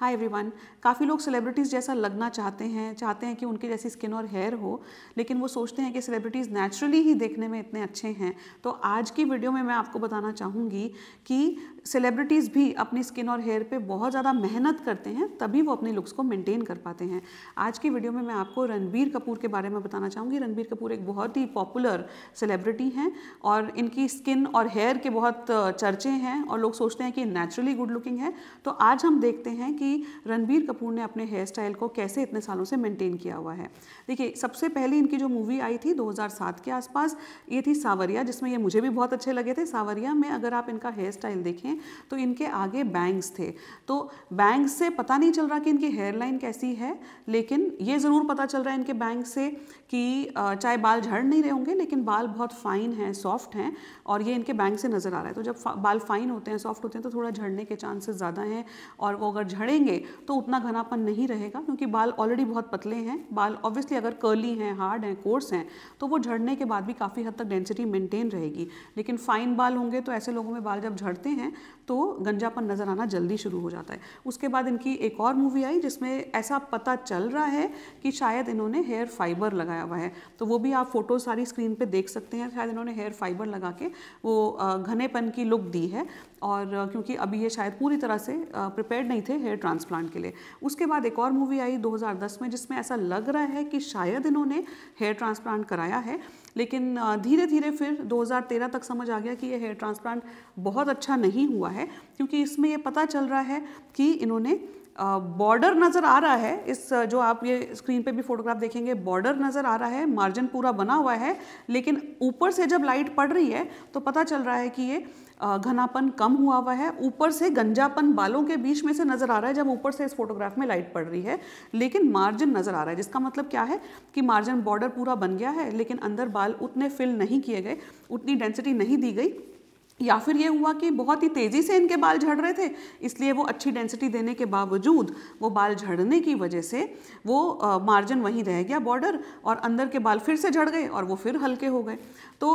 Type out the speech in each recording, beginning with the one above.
hi everyone काफ़ी लोग celebrities जैसा लगना चाहते हैं चाहते हैं कि उनकी जैसी स्किन और हेयर हो लेकिन वो सोचते हैं कि सेलिब्रिटीज़ नेचुरली ही देखने में इतने अच्छे हैं तो आज की वीडियो में मैं आपको बताना चाहूँगी कि सेलिब्रिटीज़ भी अपनी स्किन और हेयर पे बहुत ज़्यादा मेहनत करते हैं तभी वो अपने लुक्स को मेनटेन कर पाते हैं आज की वीडियो में मैं आपको रणबीर कपूर के बारे में बताना चाहूँगी रणबीर कपूर एक बहुत ही पॉपुलर सेलिब्रिटी हैं और इनकी स्किन और हेयर के बहुत चर्चे हैं और लोग सोचते हैं कि नेचुरली गुड लुकिंग है तो आज हम देखते हैं कि रणबीर कपूर ने अपने हेयर स्टाइल को कैसे इतने सालों से मेंटेन किया हुआ है देखिए सबसे पहले इनकी जो मूवी आई थी 2007 के आसपास ये थी सावरिया जिसमें ये मुझे भी बहुत अच्छे लगे थे सावरिया में अगर आप इनका हेयर स्टाइल देखें तो इनके आगे बैंग्स थे तो बैंग्स से पता नहीं चल रहा कि इनकी हेयरलाइन कैसी है लेकिन ये ज़रूर पता चल रहा है इनके बैंक से कि चाहे बाल झड़ नहीं रहे होंगे लेकिन बाल बहुत फ़ाइन हैं सॉफ्ट हैं और ये इनके बैंक से नज़र आ रहा है तो जब बाल फ़ाइन होते हैं सॉफ्ट होते हैं तो थोड़ा झड़ने के चांसेस ज़्यादा हैं और वो अगर झड़े झड़ेंगे तो उतना घनापन नहीं रहेगा क्योंकि बाल ऑलरेडी बहुत पतले हैं बाल ऑब्वियसली अगर कर्ली हैं हार्ड हैं कोर्स हैं तो वो झड़ने के बाद भी काफ़ी हद तक डेंसिटी मेंटेन रहेगी लेकिन फाइन बाल होंगे तो ऐसे लोगों में बाल जब झड़ते हैं तो गंजापन नज़र आना जल्दी शुरू हो जाता है उसके बाद इनकी एक और मूवी आई जिसमें ऐसा पता चल रहा है कि शायद इन्होंने हेयर फाइबर लगाया हुआ है तो वो भी आप फोटो सारी स्क्रीन पर देख सकते हैं शायद इन्होंने हेयर फाइबर लगा के वो घनेपन की लुक दी है और क्योंकि अभी ये शायद पूरी तरह से प्रिपेयर नहीं थे हेयर ट्रांसप्लांट के लिए उसके बाद एक और मूवी आई 2010 में जिसमें ऐसा लग रहा है कि शायद इन्होंने हेयर ट्रांसप्लांट कराया है लेकिन धीरे धीरे फिर 2013 तक समझ आ गया कि ये हेयर ट्रांसप्लांट बहुत अच्छा नहीं हुआ है क्योंकि इसमें ये पता चल रहा है कि इन्होंने बॉर्डर नज़र आ रहा है इस जो आप ये स्क्रीन पे भी फोटोग्राफ देखेंगे बॉर्डर नज़र आ रहा है मार्जिन पूरा बना हुआ है लेकिन ऊपर से जब लाइट पड़ रही है तो पता चल रहा है कि ये घनापन कम हुआ हुआ है ऊपर से गंजापन बालों के बीच में से नज़र आ रहा है जब ऊपर से इस फोटोग्राफ में लाइट पड़ रही है लेकिन मार्जिन नज़र आ रहा है जिसका मतलब क्या है कि मार्जिन बॉर्डर पूरा बन गया है लेकिन अंदर बाल उतने फिल नहीं किए गए उतनी डेंसिटी नहीं दी गई या फिर ये हुआ कि बहुत ही तेज़ी से इनके बाल झड़ रहे थे इसलिए वो अच्छी डेंसिटी देने के बावजूद वो बाल झड़ने की वजह से वो आ, मार्जिन वहीं रह गया बॉर्डर और अंदर के बाल फिर से झड़ गए और वो फिर हल्के हो गए तो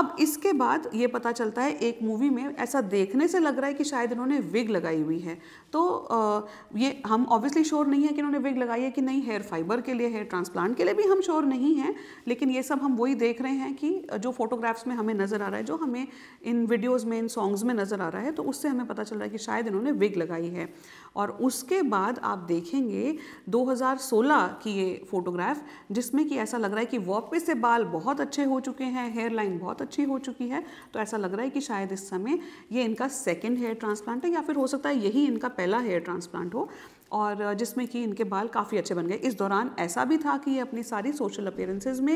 अब इसके बाद ये पता चलता है एक मूवी में ऐसा देखने से लग रहा है कि शायद इन्होंने विग लगाई हुई है तो आ, ये हम ऑब्वियसली श्योर नहीं है कि इन्होंने विग लगाई है कि नहीं हेयर फाइबर के लिए हेयर ट्रांसप्लांट के लिए भी हम श्योर नहीं हैं लेकिन ये सब हम वही देख रहे हैं कि जो फोटोग्राफ्स में हमें नज़र आ रहा है जो हमें इन वीडियो वीडियोस में इन सॉन्ग्स में नज़र आ रहा है तो उससे हमें पता चल रहा है कि शायद इन्होंने विग लगाई है और उसके बाद आप देखेंगे 2016 की ये फोटोग्राफ जिसमें कि ऐसा लग रहा है कि वापस से बाल बहुत अच्छे हो चुके हैं हेयर लाइन बहुत अच्छी हो चुकी है तो ऐसा लग रहा है कि शायद इस समय ये इनका सेकेंड हेयर ट्रांसप्लांट है या फिर हो सकता है यही इनका पहला हेयर ट्रांसप्लांट हो और जिसमें कि इनके बाल काफ़ी अच्छे बन गए इस दौरान ऐसा भी था कि ये अपनी सारी सोशल अपेयरेंसेज में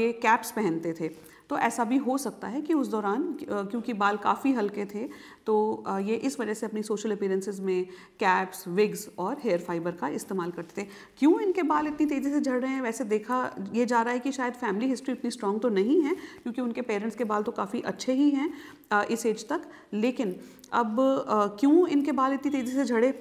ये कैप्स पहनते थे तो ऐसा भी हो सकता है कि उस दौरान क्योंकि बाल काफ़ी हल्के थे तो ये इस वजह से अपनी सोशल अपेयरेंसेज में कैप्स विग्स और हेयर फाइबर का इस्तेमाल करते थे क्यों इनके बाल इतनी तेज़ी से झड़ रहे हैं वैसे देखा ये जा रहा है कि शायद फैमिली हिस्ट्री इतनी स्ट्रांग तो नहीं है क्योंकि उनके पेरेंट्स के बाल तो काफ़ी अच्छे ही हैं इस एज तक लेकिन अब क्यों इनके बाल इतनी तेज़ी से झड़े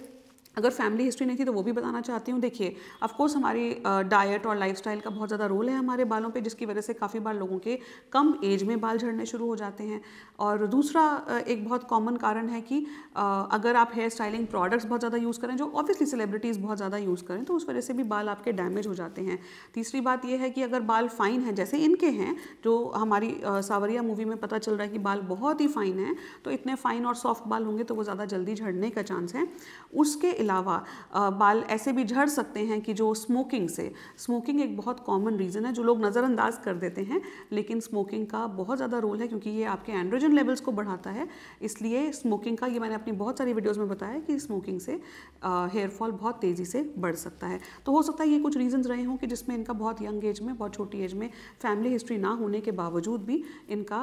अगर फैमिली हिस्ट्री नहीं थी तो वो भी बताना चाहती हूँ देखिए ऑफकोर्स हमारी डाइट और लाइफस्टाइल का बहुत ज़्यादा रोल है हमारे बालों पे जिसकी वजह से काफ़ी बार लोगों के कम एज में बाल झड़ने शुरू हो जाते हैं और दूसरा एक बहुत कॉमन कारण है कि अगर आप हेयर स्टाइलिंग प्रोडक्ट्स बहुत ज़्यादा यूज़ करें जो ऑब्वियसली सेलिब्रिटीज़ बहुत ज़्यादा यूज़ करें तो उस वजह से भी बाल आपके डैमेज हो जाते हैं तीसरी बात यह है कि अगर बाल फाइन है जैसे इनके हैं जो हमारी सावरिया मूवी में पता चल रहा है कि बाल बहुत ही फाइन हैं तो इतने फाइन और सॉफ्ट बाल होंगे तो वो ज़्यादा जल्दी झड़ने का चांस है उसके अलावा बाल ऐसे भी झड़ सकते हैं कि जो स्मोकिंग से स्मोकिंग एक बहुत कॉमन रीज़न है जो लोग नज़रअंदाज कर देते हैं लेकिन स्मोकिंग का बहुत ज़्यादा रोल है क्योंकि ये आपके एंड्रोजन लेवल्स को बढ़ाता है इसलिए स्मोकिंग का ये मैंने अपनी बहुत सारी वीडियोज़ में बताया कि स्मोकिंग से हेयर फॉल बहुत तेज़ी से बढ़ सकता है तो हो सकता है ये कुछ रीजन रहे हों कि जिसमें इनका बहुत यंग एज में बहुत छोटी एज में फैमिली हिस्ट्री ना होने के बावजूद भी इनका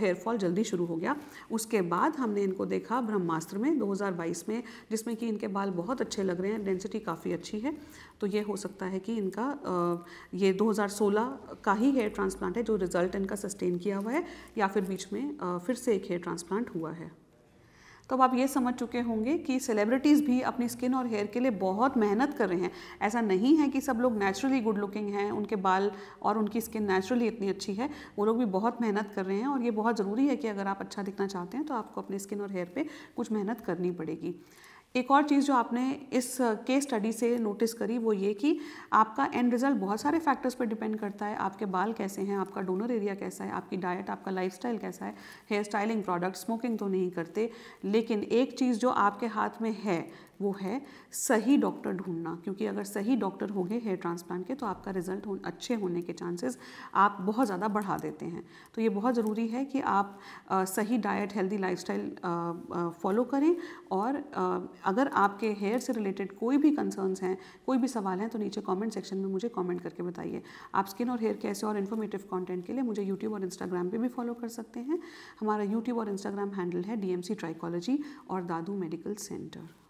हेयर फॉल जल्दी शुरू हो गया उसके बाद हमने इनको देखा ब्रह्मास्त्र में 2022 में जिसमें कि इनके बाल बहुत अच्छे लग रहे हैं डेंसिटी काफ़ी अच्छी है तो ये हो सकता है कि इनका ये 2016 का ही हेयर ट्रांसप्लांट है जो रिज़ल्ट इनका सस्टेन किया हुआ है या फिर बीच में फिर से एक हेयर ट्रांसप्लांट हुआ है तो अब आप ये समझ चुके होंगे कि सेलिब्रिटीज़ भी अपनी स्किन और हेयर के लिए बहुत मेहनत कर रहे हैं ऐसा नहीं है कि सब लोग नेचुरली गुड लुकिंग हैं उनके बाल और उनकी स्किन नेचुरली इतनी अच्छी है वो लोग भी बहुत मेहनत कर रहे हैं और ये बहुत ज़रूरी है कि अगर आप अच्छा दिखना चाहते हैं तो आपको अपने स्किन और हेयर पर कुछ मेहनत करनी पड़ेगी एक और चीज़ जो आपने इस केस स्टडी से नोटिस करी वो ये कि आपका एंड रिजल्ट बहुत सारे फैक्टर्स पर डिपेंड करता है आपके बाल कैसे हैं आपका डोनर एरिया कैसा है आपकी डाइट आपका लाइफ कैसा है हेयर स्टाइलिंग प्रोडक्ट स्मोकिंग तो नहीं करते लेकिन एक चीज़ जो आपके हाथ में है वो है सही डॉक्टर ढूंढना क्योंकि अगर सही डॉक्टर होंगे हेयर ट्रांसप्लांट के तो आपका रिजल्ट हो, अच्छे होने के चांसेस आप बहुत ज़्यादा बढ़ा देते हैं तो ये बहुत ज़रूरी है कि आप आ, सही डाइट हेल्दी लाइफस्टाइल फॉलो करें और आ, अगर आपके हेयर से रिलेटेड कोई भी कंसर्न्स हैं कोई भी सवाल हैं तो नीचे कमेंट सेक्शन में मुझे कमेंट करके बताइए आप स्किन और हेयर कैसे और इन्फॉर्मेटिव कंटेंट के लिए मुझे यूट्यूब और इंस्टाग्राम पे भी फॉलो कर सकते हैं हमारा यूट्यूब और इंस्टाग्राम हैंडल है डी एम सी ट्राइकोलॉजी और दादू मेडिकल सेंटर